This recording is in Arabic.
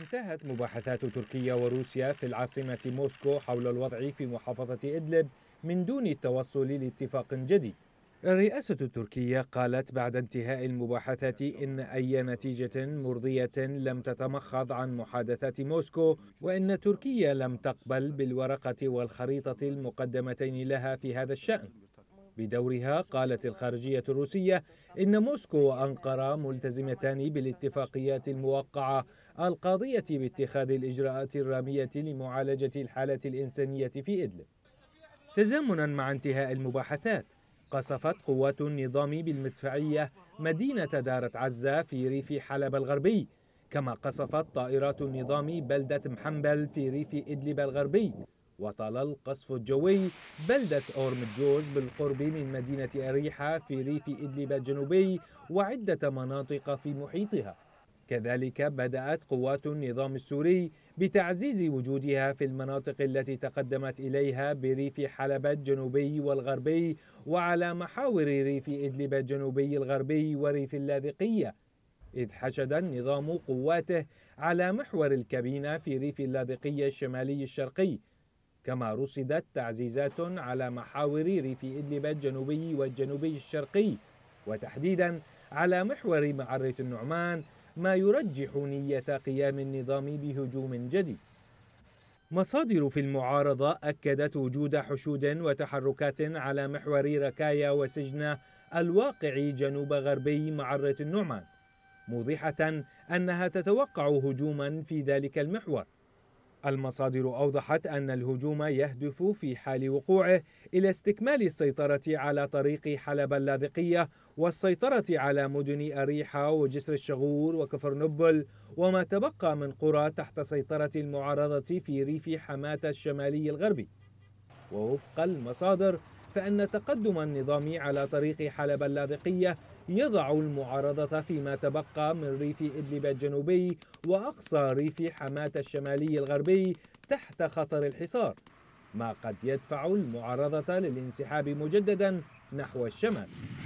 انتهت مباحثات تركيا وروسيا في العاصمة موسكو حول الوضع في محافظة إدلب من دون التوصل لاتفاق جديد الرئاسة التركية قالت بعد انتهاء المباحثات إن أي نتيجة مرضية لم تتمخض عن محادثات موسكو وإن تركيا لم تقبل بالورقة والخريطة المقدمتين لها في هذا الشأن بدورها قالت الخارجية الروسية إن موسكو وأنقرة ملتزمتان بالاتفاقيات الموقعة القاضية باتخاذ الإجراءات الرامية لمعالجة الحالة الإنسانية في إدلب تزامنا مع انتهاء المباحثات قصفت قوات النظام بالمدفعية مدينة دارة عزة في ريف حلب الغربي كما قصفت طائرات النظام بلدة محنبل في ريف إدلب الغربي وطال القصف الجوي بلدة أورمجوز بالقرب من مدينة أريحة في ريف إدلب الجنوبي وعدة مناطق في محيطها كذلك بدأت قوات النظام السوري بتعزيز وجودها في المناطق التي تقدمت إليها بريف حلب الجنوبي والغربي وعلى محاور ريف إدلب الجنوبي الغربي وريف اللاذقية إذ حشد النظام قواته على محور الكابينة في ريف اللاذقية الشمالي الشرقي كما رصدت تعزيزات على محاور ريف إدلب الجنوبي والجنوبي الشرقي وتحديدا على محور معرة النعمان ما يرجح نية قيام النظام بهجوم جديد مصادر في المعارضة أكدت وجود حشود وتحركات على محور ركايا وسجنة الواقع جنوب غربي معرة النعمان موضحة أنها تتوقع هجوما في ذلك المحور المصادر أوضحت أن الهجوم يهدف في حال وقوعه إلى استكمال السيطرة على طريق حلب اللاذقية والسيطرة على مدن أريحة وجسر الشغور وكفر نبل وما تبقى من قرى تحت سيطرة المعارضة في ريف حماة الشمالي الغربي ووفق المصادر فإن تقدم النظام على طريق حلب اللاذقية يضع المعارضة فيما تبقى من ريف إدلب الجنوبي وأقصى ريف حماة الشمالي الغربي تحت خطر الحصار ما قد يدفع المعارضة للانسحاب مجددا نحو الشمال